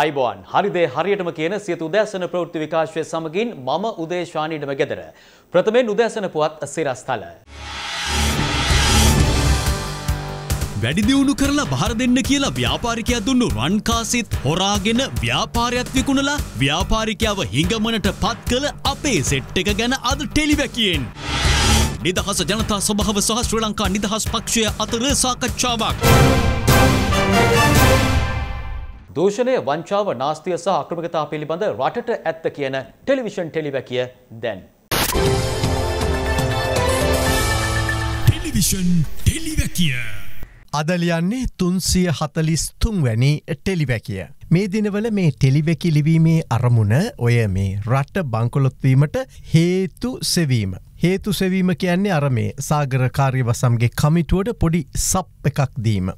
අයිබෝන් හරිදේ හරියටම කියන සියතු උදෑසන ප්‍රවෘත්ති විකාශය සමගින් මම උදේශානීඩම ගෙදර. ප්‍රථමෙන් උදෑසන පුවත් සිරස්ථල. වැඩි දියුණු කරලා බහර දෙන්න කියලා ව්‍යාපාරිකයා දුන්නු රන්කාසිත් හොරාගෙන ව්‍යාපාරයත් විකුණලා ව්‍යාපාරිකයාව හිඟමනට පත් කළ අපේ සෙට් එක ගැන අද ටෙලිවැකියෙන්. නිදහස ජනතා සභාව සහ ශ්‍රී ලංකා නිදහස් පක්ෂය අතර සාකච්ඡාවක්. Thank you. දූෂණය වංචාව නාස්තිය සහ අක්‍රමිකතා පිළිබඳ රටට ඇත්ත කියන ටෙලිවිෂන් ටෙලිවැකිය දැන්. ටෙලිවිෂන් ටෙලිවැකිය. අදලියන්නේ තුන්සිය හතලිස් තුන්වැනි ටෙලිවැකිය. මේ දිනවල මේ ටෙලිවැකි ලිවීමේ අරමුණ ඔය මේ රට්ට බංකොලොත්වීමට හේතු සෙවීම. හේතු සෙවීම කියන්නේ අර මේ සාගරකාරය වසම්ගේ කමිටුවට පොඩි සප් එකක් දීම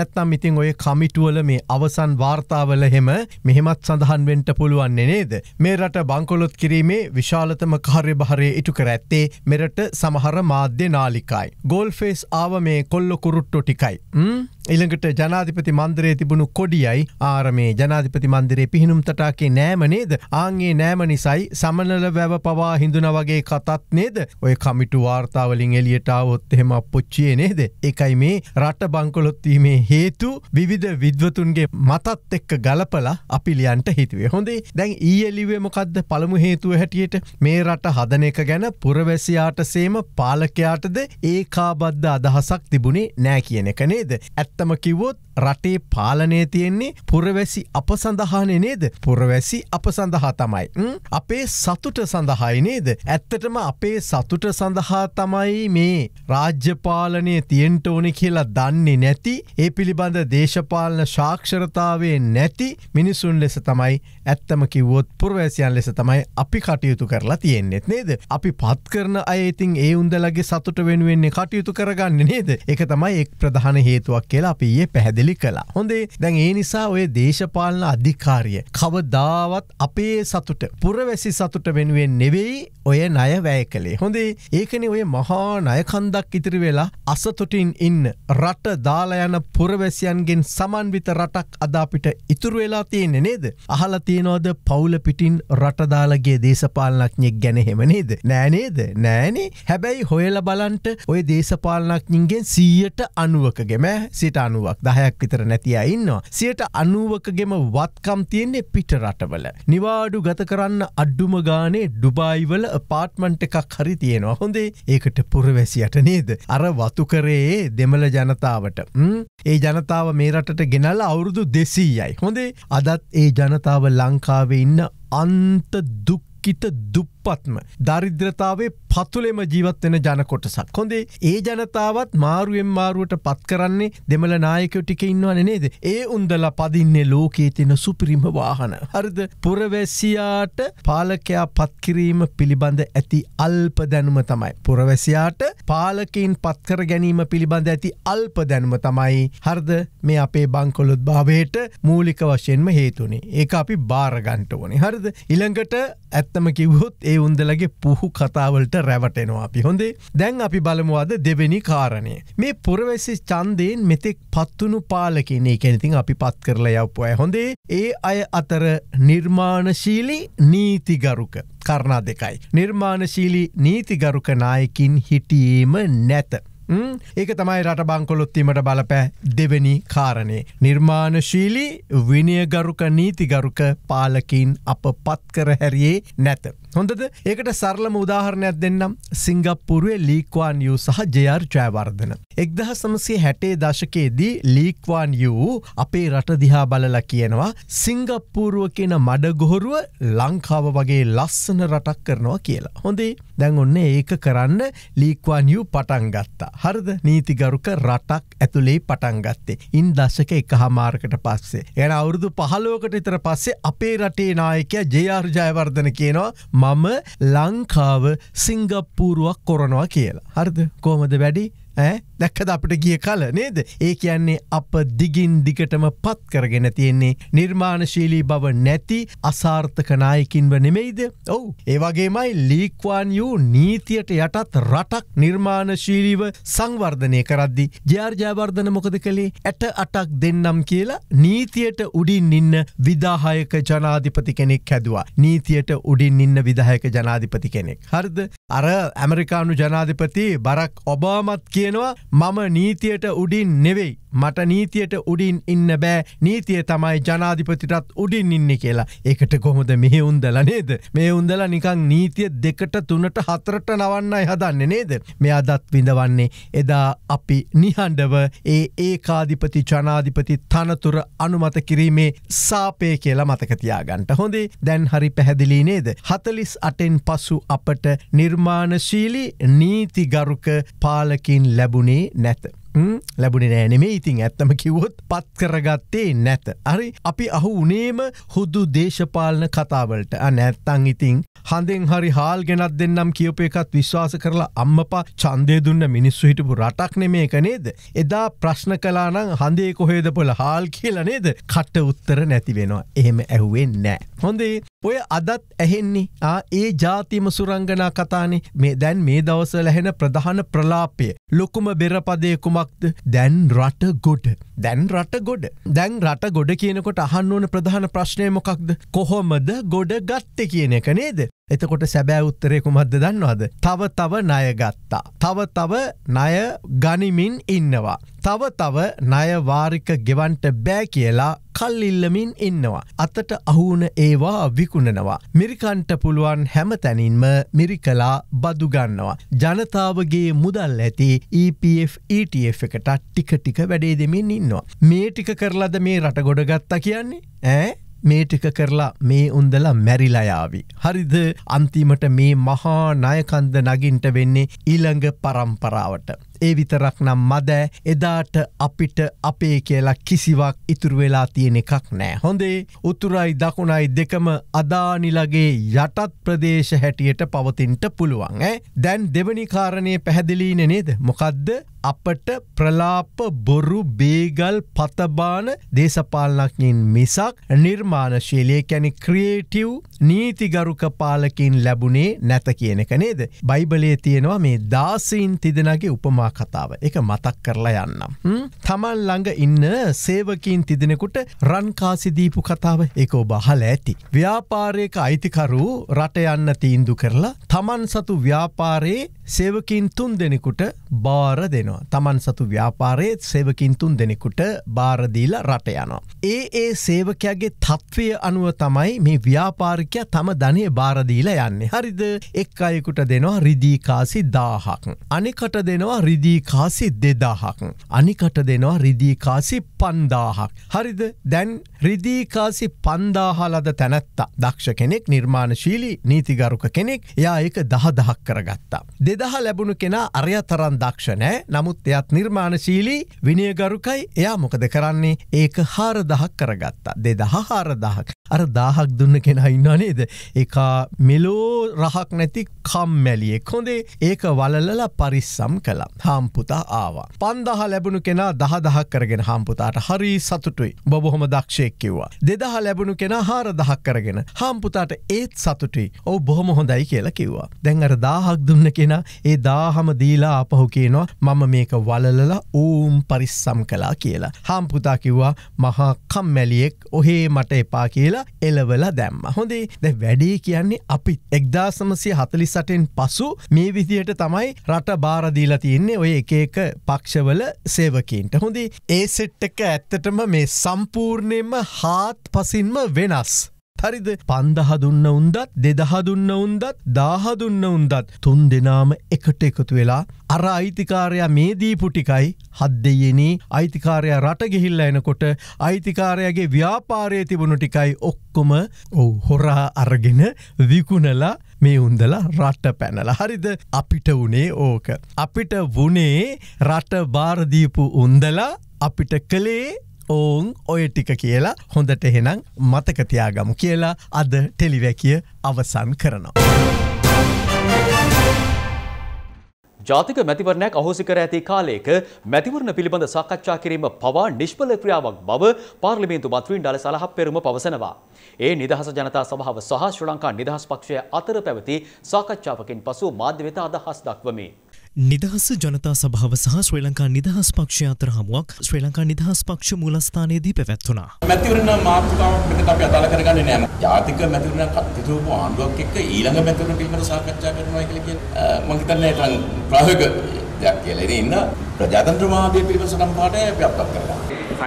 නැත්තම් ඉතින් ඔය කමිටුවල මේ අවසන් වාර්තාවල හෙම මෙහෙමත් සඳහන් වෙන්ට පුළුවන්නේ නේද මේ රට බංකොලොත් කිරීමේ විශාලතම කාර්ය භාරය ඉටු කර ඇත්තේ මෙරට සමහර මාධ්‍ය නාලිකායි. ගෝල් ෆේස් ආව මේ කොල්ලො කුරුට්ටො ටිකයි. ඉළඟට ජනාධිපති මන්දරේ තිබුණු කොඩියයි ආරමේ ජනාධිපති මන්දිරේ පිහිනුම් තටාකේ නෑම නේද ආගේ නෑම නිසයි සමනල වැව පවා හිඳුන වගේ කතත් නේද ඔය කමිටු වාර්තාවලින් එලියටාවොත් එහෙම පුච්චිය නේද එකයි මේ රට බංකොලොත්වීමේ හේතු විවිධ විද්වතුන්ගේ මතත් එක්ක ගලපලා අපිලියන්ට හිතුවේ හොඳේ දැන් ඊයලිවේමකක්ද පළමු හේතුව හැටියට මේ රට හදන එක ගැන පුරවැසියාට සේම පාලකයාටද ඒ කාබද්ධ අදහසක් තිබුණේ නෑ කියන එක නේද ඇත් tama kiwot රටේ පාලනය තියෙන්නේ පුරවැසි අප සඳහානය නේද පුරවැසි අප සඳහා තමයි අපේ සතුට සඳහායි නේද ඇත්තටම අපේ සතුට සඳහා තමයි මේ රාජ්‍යපාලනය තියෙන්ට ඕනි කියලා දන්නේ නැති ඒ පිළිබඳ දේශපාලන ශාක්ෂරතාවේ නැති මිනිසුන් ලෙස තමයි ඇත්තම කිවොත් පුරවැසියන් ලෙස තමයි අපි කටයුතු කරලා තියෙන්නෙත් නේද අපි පත් කරන අයඉතින් ඒ උන්දලගේ සතුට වෙනුවෙන්නේ කටයුතු කරගන්න නේද එක තමයි එක් ප්‍රධාන හේතුවක් කියලා අපියේ පැහැදි පැහැදිලි කලා. හොඳේ දැන් ඒ නිසා ඔය දේශපාලන අධිකාරිය කවදාවත් අපේ සතුට පුරවැසි සතුට වෙනුවෙන් නෙවෙයි ඔය ණය වැය කළේ. හොඳේ ඒකන ඔය මහා නයකන්දක් ඉතිරි වෙලා අසතුටින් ඉන්න රට දාලයන පුරවැසියන්ගෙන් සමන්විත රටක් අදාපිට ඉතුරු වෙලා තියෙන නේද. අහල තියනෝද පවුල පිටින් රටදාලගේ දේශපාලනක්ඥෙක් ගැනහෙම නේද. නෑනේද නෑනේ හැබැයි හොයල බලන්ට ඔය දේශපාලනක්ඥින්ගෙන් සීයට අනුවකගෙම සිට අනුවක් දහයක් විතර නැතිය ඉන්නවා. සියට අනුවකගෙම වත්කම් තියෙන්නේ පිට රටවල. නිවාඩු ගත කරන්න අඩ්ඩුම ගානේ ඩුබායිවල පාර්ට්මන්ට් එකක් හරි තියෙනවා හොඳේ ඒකට පුරවැසියට නේද අර වතුකරයේ දෙමළ ජනතාවට ඒ ජනතාව මේ රටට ගෙනල්ල අවුරුදු දෙසීයයි හොඳේ අදත් ඒ ජනතාව ලංකාවේ ඉන්න අන්ත දුක්කිත දුප්ප දුප්පත්ම දරිද්‍රතාවේ පතුලෙම ජීවත් වෙන ජනකොටසක් හොඳේ ඒ ජනතාවත් මාරුවෙන් මාරුවට පත් කරන්නේ දෙමළ නායකෝ ටික ඉන්නවන නේද ඒ උන්දල පදින්නේ ලෝකයේ තින සුපිරිම වාහන හරිද පුරවැසියාට පාලකයා පත්කිරීම පිළිබඳ ඇති අල්ප දැනුම තමයි පුරවැසියාට පාලකින් පත්කර ගැනීම පිළිබඳ ඇති අල්ප දැනුම තමයි හර්ද මේ අපේ බංකොලොත් භාවයට මූලික වශයෙන්ම හේතුනේ ඒ අපි බාරගන්ට ඕනේ හරිද ඉළඟට ඇත්තම කිව්හොත් ඒ උන්දලගේ පුහු කතාවලට රැවටෙනවා අපි හොඳේ දැන් අපි බලමුවද දෙවෙනි කාරණය. මේ පුරවැසි චන්දයෙන් මෙතෙක් පත්වනු පාලකින්නේ කැනතින් අපි පත් කරලා යවපුය හොඳේ ඒ අය අතර නිර්මාණශීලි නීතිගරුක. කරණා දෙකයි. නිර්මාණශීලි නීතිගරුක නායකින් හිටියීම නැත. ඒක තමයි රට බංකොලොත්වීමට බලපෑ දෙවැනි කාරණය. නිර්මාණශීලි විනියගරුක නීතිගරුක පාලකින් අප පත් කර හැරියේ නැත. හොඳද ඒකට සරලම උදාහරණයක් දෙන්නම් සිංගප්පුරුවේ ලීක්වාන් යු සහ ජයාර් ජයවර්ධන. එක්දහ සමසේ හැටේ දශකයේදී ලීක්වාන් යූ අපේ රට දිහා බලල කියනවා සිංගප්පූරුව කියන මඩගොහොරුව ලංකාව වගේ ලස්සන රටක් කරනවා කියලා. හොඳේ දැන් ඔන්න ඒක කරන්න ලීක්වාන් යු පටන් ගත්තා. හරද නීතිගරුක රටක් ඇතුළේ පටන්ගත්තේ. ඉන් දශක එක හමාරකට පස්සේ. එන අවුරුදු පහලෝකට ඉතර පස්සේ අපේ රටේ නායකය ජයාර් ජයවර්ධන කියනවා මම ලංකාව සිංගප්පූරුවක් කොරනවා කියලා. හරද කෝමද වැඩි දැක්කද අපට ගිය කල නේද ඒ කියන්නේ අප දිගින් දිගටම පත් කරගෙන තියෙන්නේ නිර්මාණශීලී බව නැති අසාර්ථකනායකින්ව නෙමෙයිද ඔවු ඒවගේමයි ලීක්වාන්යූ නීතියට යටත් රටක් නිර්මාණශීලීව සංවර්ධනය කරද්දි ජාර්ජාවර්ධන මොකද කළේ ඇට අටක් දෙන්නම් කියලා නීතියට උඩින් ඉන්න විදාහයක ජනාධිපති කෙනෙක් හැදවා නීතියට උඩින් ඉන්න විදාහයක ජනාධිපති කෙනෙක් හරිද අර ඇමරිකානු ජනාධිපති බරක් ඔබාමත් කිය කියනවා මම නීතියට උඩින් නෙවෙයි මට නීතියට උඩින් ඉන්න බෑ නීතිය තමයි ජනාධිපතිටත් උඩින් ඉන්න කියලා එකට කොහොද මෙහි උන්දල නේද මේ උන්දල නිකං නීතිය දෙකට තුනට හතරට නවන්නයි හදන්න නේද මෙ අදත් විඳවන්නේ එදා අපි නිහඬව ඒ ඒ කාධිපති ජනාධිපති තනතුර අනුමත කිරීමේ සාපය කියලා මතකතියාගන්ට හොඳේ දැන් හරි පැහැදිලි නේද. හතලිස් අටෙන් පසු අපට නිර්මාණශීලි නීතිගරුක පාලකින් ලැබුණේ නැත. ලැබුණ නෑ නෙමේ ඉතින් ඇත්තම කිවොත් පත් කරගත්තේ නැත. අරි අපි අහු උනේම හුදු දේශපාලන කතාවලට නැත්තං ඉතිං හඳෙන් හරි හාල් ගෙනත් දෙන්නම් කියප එකත් විශ්වාස කරලා අම්මපා චන්දය දුන්න මිනිස්සු හිටපු රටක් නෙමේක නේද. එදා ප්‍රශ්න කලානං හඳේ කොහේද පොල හාල් කියලා නේද කට උත්තර නැතිවෙනවා එහෙම ඇහුවෙන් නෑ. හොඳේ ඔය අදත් ඇහෙන්නේ ආ ඒ ජාතිම සුරංගනා කතානේ මේ දැන් මේ දවස ලැහෙන ප්‍රධාන ප්‍රලාපය ලොකුම බෙරපදයකුමක් කුමක්ද දැන් රට ගොඩ දැන් රට ගොඩ දැන් රට ගොඩ කියනකොට අහන්න ඕන ප්‍රධාන ප්‍රශ්නය මොකක්ද කොහොමද ගොඩ ගත්ත කියන එක නේද එතකොට සැබෑ උත්තරය කුමක්ද දන්නවාද. තව තව ණයගත්තා. තව තව ණය ගනිමින් ඉන්නවා. තව තව ණයවාරික ගෙවන්ට බෑ කියලා කල්ඉල්ලමින් ඉන්නවා. අතට අහුවන ඒවා විකුණනවා. මිරිකන්ට පුළුවන් හැමතැනින්ම මිරිකලා බදුගන්නවා. ජනතාවගේ මුදල් ඇති EPF ETF එකට ටික ටික වැඩේ දෙමින් ඉන්නවා. මේ ටික කරලද මේ රට ගොඩගත්තා කියන්නේ? ඇ? මේ ටික කරලා මේ උන්දලා මැරිලයාවි. හරිද අන්තිමට මේ මහා නයකන්ද නගින්ට වෙන්නේ ඊළඟ පරම්පරාවට. ඒ විතරක් නම් මදෑ එදාට අපිට අපේ කියලා කිසිවක් ඉතුරුවෙලා තියෙන එකක් නෑ. හොඳේ උතුරයි දකුණයි දෙකම අදානිලගේ යටත් ප්‍රදේශ හැටියට පවතින්ට පුළුවන්. දැන් දෙවනිකාරණය පැහැදිලීන නේද මොකදද අපට ප්‍රලාප බොරු බේගල් පතබාන දේශපාලනක්ඥින් මිසක් නිර්මාණශීලය කැනි ක්‍රියේටව් නීතිගරුක පාලකින් ලැබුණේ නැත කියනක නේද. බයිබලේ තියෙනවා මේ දාසීන් තිදෙනගේ උපමා කතාව එක මතක් කරලා යන්නම්. තමන් ළඟ ඉන්න සේවකින් තිදෙනෙකුට රන්කාසිදීපු කතාව එක බහල ඇති. ව්‍යාපාරයක අයිතිකරු රට යන්න තීන්දු කරලා තමන් සතු ව්‍යාපාරයේ සේවකින් තුන් දෙනෙකුට බාර දෙනවා. තමන් සතු ව්‍යාපාරයේත් සේවකින් තුන් දෙනෙකුට බාරදීල රට යනවා. ඒ ඒ සේවකයාගේ තත්ත්වය අනුව තමයි මේ ව්‍යාපාරිකය තම ධනය බාරදීල යන්නේ. හරිද එක් අයෙකුට දෙනවා රිදීකාසි දාහක්. අනිකට දෙනවා රිදීකාසි දෙදාහක්. අනිකට දෙනවා රිදීකාසි පන්දාහක්. හරිද දැන් රිදීකාසි පන්දාහලද තැනැත්තා දක්ෂ කෙනෙක් නිර්මාණශීලි නීතිගරුක කෙනෙක් එයා ඒක දහදහක් කරගත්තා. දෙද විදහ ලැබුණු කෙනා අරය තරන් දක්ෂණෑ නමුත් එයත් නිර්මාණශීලී විනියගරුකයි එයා මොකද කරන්නේ ඒක හාරදහක් කරගත්තා දෙදහ හාරදහක් අර දාහක් දුන්න කෙන ඉන්නා නේද එක මෙලෝ රහක් නැති කම්මැලියෙක් හොඳේ ඒක වලලලා පරිස්සම් කලා හාම්පුතා ආවා පන්දහ ලැබුණු කෙනා දහ දහක් කරගෙන හාම්පුතාට හරි සතුටුයි බොහොම දක්ෂයෙක් කිව්වා දෙදහ ලැබුණු කෙනා හාර දහක් කරගෙන හාම්පුතාට ඒත් සතුටුයි ඔව බොහොම හොඳයි කියලා කිව්වා දැන් අර දාහක් දුන්න කෙනා ඒ දාහම දීලා අපහු කියනවා මම මේක වලලලා ඌම් පරිස්සම් කලා කියලා හාම්පුතා කිව්වා මහා කම්මැලියෙක් ඔහේ මට එපා කියලා කියලා එලවලා දැම්ම හොඳේ ද වැඩේ කියන්නේ අපි එක්දාසමසය හතලිසටෙන් පසු මේ විදියට තමයි රට බාරදීලා තියන්නේ ඔය එකක පක්ෂවල සේවකීන්ට හොඳේ ඒ සෙට්ටක ඇත්තටම මේ සම්පූර්ණයම හාත් පසින්ම වෙනස් හරිද පන්දහ දුන්න උන්දත් දෙදහ දුන්න උන්දත් දාහ දුන්න උන්දත් තුන් දෙනාම එකට එකතු වෙලා අර අයිතිකාරයා මේ දීපුටිකයි හත් දෙයනේ අයිතිකාරයා රටගෙහිල්ල එනකොට අයිතිකාරයාගේ ව්‍යාපාරය තිබුණු ටිකයි ඔක්කොම ඔව හොරා අරගෙන විකුණලා මේ උන්දලා රට්ට පැනල හරිද අපිට වනේ ඕක. අපිට වනේ රට භාරදීපු උන්දලා අපිට කළේ ඔවුන් ඔය ටික කියලා හොඳට එහෙනම් මතකතියාගමු කියලා අද ටෙලිවැකිය අවසන් කරනවා. ජාතික මැතිවරණයක් අහෝසි කර ඇති කාලයක මැතිවරණ පිළිබඳ සාකච්ඡා කිරීම පවා නිෂ්ඵල ක්‍රියාවක් බව පාර්ලිමේන්තු මන්ත්‍රීන් ඩල සලහප් පෙරුම පවසනවා. ඒ නිදහස ජනතා සභාව සහ ශ්‍රී ලංකා නිදහස් පක්ෂය අතර පැවති සාකච්ඡාවකින් පසු මාධ්‍ය වෙත අදහස් දක්වමින් නිදහස ජනතා සභාව සහ ශ්‍රී ලංකා නිදහස් පක්ෂය අතර හමුවක් ශ්‍රී ලංකා නිදහස් පක්ෂ මූලස්ථානයේදී පැවැත්වුණා. මැතිවරණ මාතෘකාවක් පිටත අපි අදාළ කරගන්නේ නැහැ. ජාතික මැතිවරණ කත්තිරූප ආණ්ඩුවක් එක්ක ඊළඟ මැතිවරණ පිළිබඳව සාකච්ඡා කරනවා කියලා කියන මම හිතන්නේ තරම් ප්‍රායෝගික දෙයක් කියලා. ඉතින් ඉන්න ප්‍රජාතන්ත්‍රවාදයේ පිරිවසකම් පාඩය අපි අපවත් කරගන්නවා.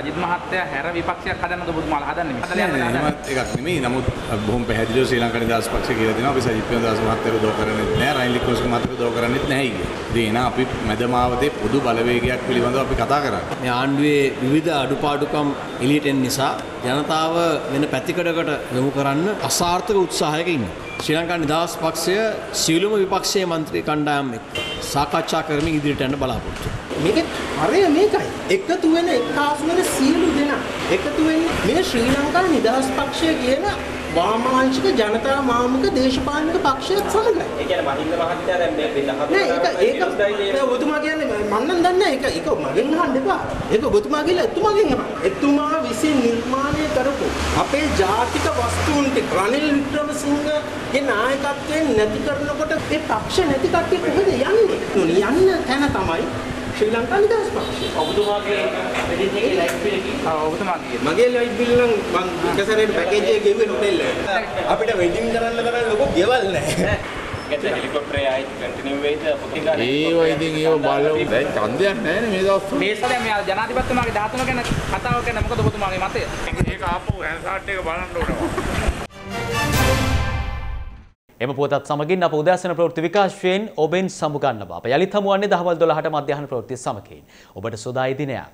සජිත් මහත්තයා හැර විපක්ෂයක් හදන්නද ඔබතුමාලා හදන්නේ? හදලා යනවා. එකක් නෙමෙයි. නමුත් බොහොම පැහැදිලිව ශ්‍රී ලංකා නිදහස් පක්ෂය කියලා දෙනවා අපි සජිත් ප්‍රේමදාස මහත්තයාව දෝ කරන්නේ නැහැ. රයින් ලිකෝස්ක මහත්තයාව දෝ කරන්නේත් නැහැ කියලා. ඒ එන අපි මැදමාවතේ පොදු බලවේගයක් පිළිබඳව අපි කතා කරන්නේ. මේ ආණ්ඩුවේ විවිධ අඩුපාඩුකම් එළියට එන නිසා ජනතාව වෙන පැතිකඩකට යොමු කරන්න අසාර්ථක උත්සාහයක ඉන්නවා. ශ්‍රී ලංකා නිදහස් පක්ෂය සියලුම විපක්ෂයේ මන්ත්‍රී කණ්ඩායම් එක්ක සාකච්ඡා කරමින් ඉදිරියට යන්න බලාපොරොත්තු මේකේ හරය මේකයි. එකතු වෙන එක්කාසු වෙන සියලු දෙනා එකතු වෙන්නේ මේ ශ්‍රී ලංකා නිදහස් පක්ෂය කියන වාමාංශික ජනතා මාමක දේශපාලනික පක්ෂයත් සමගයි. ඒ කියන්නේ මහින්ද මහත්තයා දැන් මේ විදහාම ඒක ඒක ඔබතුමා කියන්නේ මම නම් දන්නේ ඒක ඒක මගෙන් අහන්න එපා. ඒක ඔබතුමා කියලා එතුමාගෙන් අහන්න. එතුමා විසින් නිර්මාණය කරපු අපේ ජාතික වස්තුන් ටික රනිල් වික්‍රමසිංහගේ නායකත්වයෙන් නැති කරනකොට ඒ පක්ෂ නැති කට්ටිය කොහෙද යන්නේ? යන්න තැන තමයි ශ්‍රී ලංකා නිදහස් පක්ෂය. ඔබතුමාගේ බෙදින් එකේ ලයිට් බිල් එකේ ආ ඔබතුමාගේ. මගේ ලයිට් බිල් නම් මම එක සැරේට පැකේජ් එක ගෙව්වේ හොටෙල් එකට. අපිට වෙඩින් කරන්න කරන්න ලොකු ගෙවල් නැහැ. ඒව ඉතින් ඒව බලමු දැන් ඡන්දයක් නැහැ නේ මේ දවස්වල මේ සැරේ මේ ජනාධිපතිතුමාගේ 13 ගැන කතාව ගැන මොකද ඔබතුමාගේ මතය ඒක ආපහු ඇන්සාට් එක බලන්න ඕනවා එම පුවතත් සමගින් අප උදෑසන ප්‍රවෘත්ති විකාශයෙන් ඔබෙන් සමුගන්න බාප යළිත් හමුවන්නේ දහවල් 12ට මධ්‍යහන ප්‍රවෘත්ති සමකෙයින් ඔබට සෝදායි දිනයක්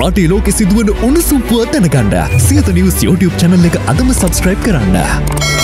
රටේ ලෝකෙ සිදුවන උණුසුම් පුවත් දැනගන්න සියත නිවුස් YouTube channel එක අදම subscribe කරන්න